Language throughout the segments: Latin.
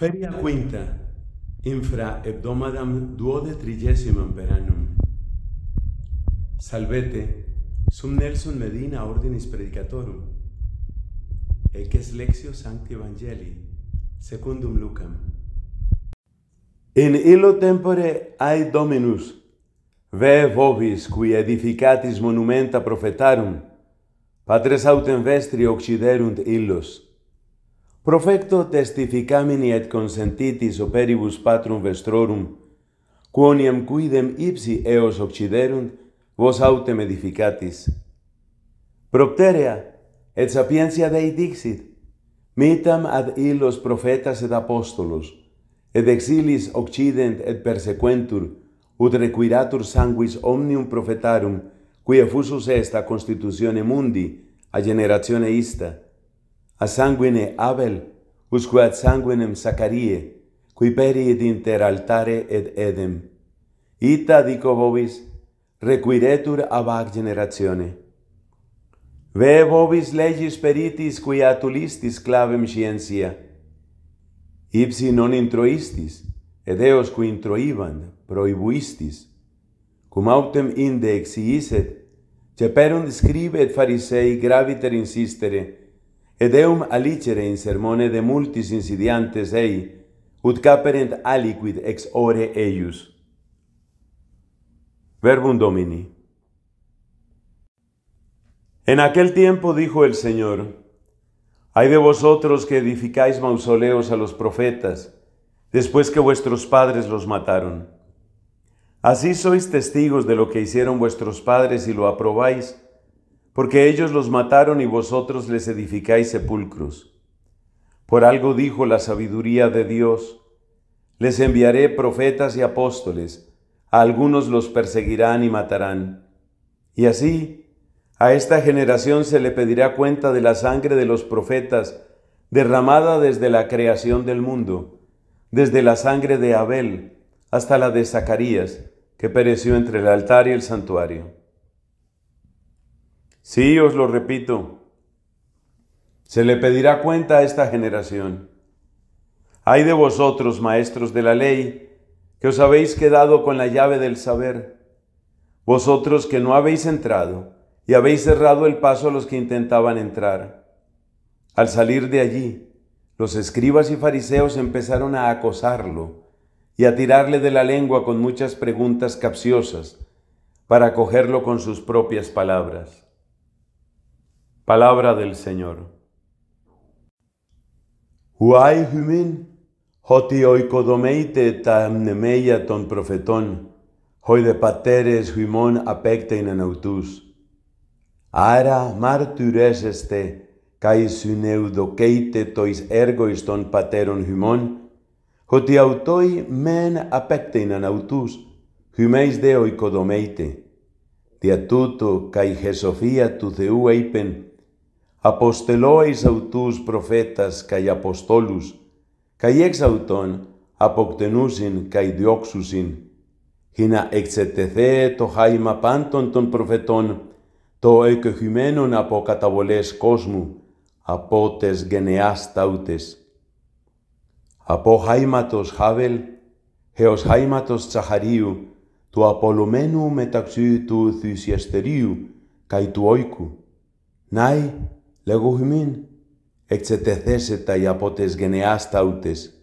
Feria quinta infra hebdomadam duode trigesimam per annum. Salvete, sum Nelson Medina ordinis predicatorum, ec es lexio sancti evangelii, secundum lucam. In illo tempore ai dominus, ve vobis cui edificatis monumenta profetarum, patres autem vestri occiderunt illos, Profecto testificamini et consentitis operibus patrum vestrorum, quoniam quidem ipsi eos occiderunt, vos autem edificatis. Propterea, et sapientia Dei dixit, mitam ad illos profetas et apostolos, et exilis occident et persequentur, ut requiratur sanguis omnium profetarum, quia fusus est a constitutione mundi, a generatione ista, a sanguine Abel, usque ad sanguinem Zacarie, qui peri ed inter altare ed edem. Ita, dico vobis, requiretur ab ac generatione. Ve vobis legis peritis, qui atulistis clavem scientia. Ipsi non introistis, ed eos qui introivan, proibuistis, Cum autem inde exiiset, ceperunt scribe et farisei graviter insistere, Edeum alicere in sermone de multis insidiantes ei, ut caperent aliquid ex ore eius. Verbum Domini. En aquel tiempo dijo el Señor, Hay de vosotros que edificáis mausoleos a los profetas, después que vuestros padres los mataron. Así sois testigos de lo que hicieron vuestros padres y lo aprobáis, porque ellos los mataron y vosotros les edificáis sepulcros. Por algo dijo la sabiduría de Dios, les enviaré profetas y apóstoles, a algunos los perseguirán y matarán. Y así, a esta generación se le pedirá cuenta de la sangre de los profetas, derramada desde la creación del mundo, desde la sangre de Abel hasta la de Zacarías, que pereció entre el altar y el santuario. Sí, os lo repito, se le pedirá cuenta a esta generación. Hay de vosotros, maestros de la ley, que os habéis quedado con la llave del saber, vosotros que no habéis entrado y habéis cerrado el paso a los que intentaban entrar. Al salir de allí, los escribas y fariseos empezaron a acosarlo y a tirarle de la lengua con muchas preguntas capciosas para cogerlo con sus propias palabras. Palabra del Señor. Ουάι χυμήν, ότι οικοδομείται τα μνημεία των προφετών, οι δε πατέρες χυμών απέκτειναν αυτούς. Άρα μαρτυρέσεστε, καί συνεουδοκέιτε τοις έργοις των πατέρων χυμών, ότι αυτοί μεν απέκτειναν αυτούς, χυμείς δε οικοδομείται. Δια τούτο καί χεσοφία του Θεού είπεν, αποστελώ εις αυτούς προφέτας καί αποστόλους, καί εξ αυτών αποκτενούσιν καί διώξουσιν, και να εξετεθέ το χάιμα πάντων των προφετών, το εκεχημένον από καταβολές κόσμου, από τες γενεάς ταύτες. Από χάιματος Χάβελ, έως χάιματος Τσαχαρίου, του απολωμένου μεταξύ του θυσιαστερίου καί του όικου, νάι χιμήν, εξετεθέσετα οι απότες γενεάς τάυτες.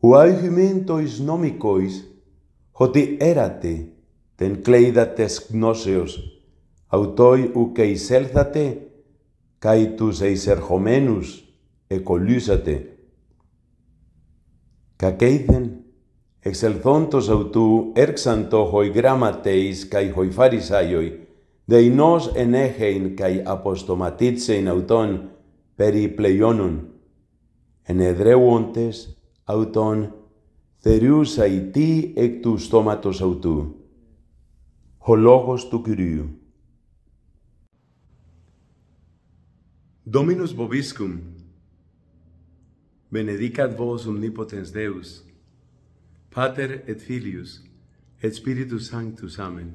Ο χυμήν το εις νόμικοις, ότι έρατε τεν κλέιδα τες γνώσεως, αυτοί ουκ εισέλθατε, καί τους εισερχομένους εκολύσατε. Κακέιδεν, εξελθόντος αυτού έρξαν το εις καί φαρισάιοι, Deinos nos enegein kai apostomatitsein auton peri pleionon en edreuontes auton terus aiti ek tou stomatos autou Hologos logos tou kyriou dominus boviscum, benedicat vos omnipotens deus pater et filius et spiritus sanctus amen